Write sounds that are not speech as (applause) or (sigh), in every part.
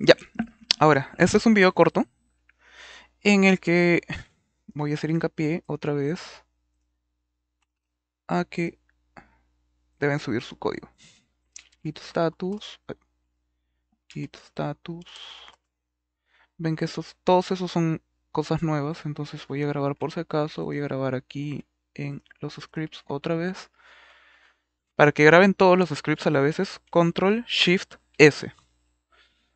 Ya, ahora, este es un video corto en el que voy a hacer hincapié otra vez a que deben subir su código. Git status, git status. Ven que todos esos son cosas nuevas, entonces voy a grabar por si acaso, voy a grabar aquí en los scripts otra vez. Para que graben todos los scripts a la vez es Control Shift S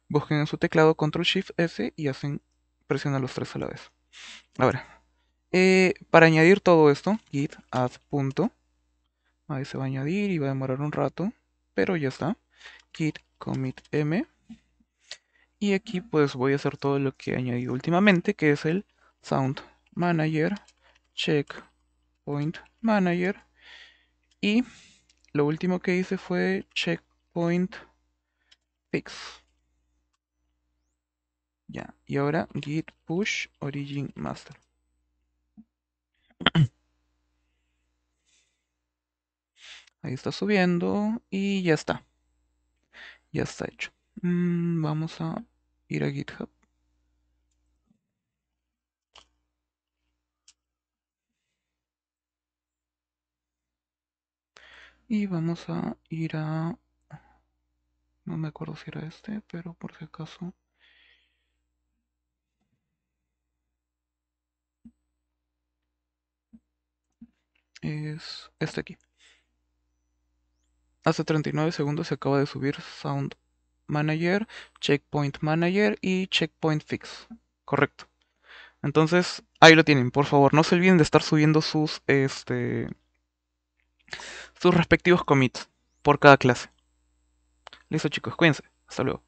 busquen en su teclado Control Shift S y hacen, presionan los tres a la vez. Ahora, eh, para añadir todo esto, git add punto. Ahí se va a añadir y va a demorar un rato, pero ya está. Git commit m. Y aquí pues voy a hacer todo lo que he añadido últimamente, que es el sound manager, checkpoint manager. Y lo último que hice fue checkpoint fix. Ya, y ahora git push origin master. (clears throat) Ahí está subiendo y ya está. Ya está hecho. Mm, vamos a ir a GitHub. Y vamos a ir a... No me acuerdo si era este, pero por si acaso... es este aquí. Hace 39 segundos se acaba de subir Sound Manager, Checkpoint Manager y Checkpoint Fix. Correcto. Entonces, ahí lo tienen. Por favor, no se olviden de estar subiendo sus, este, sus respectivos commits por cada clase. Listo chicos, cuídense. Hasta luego.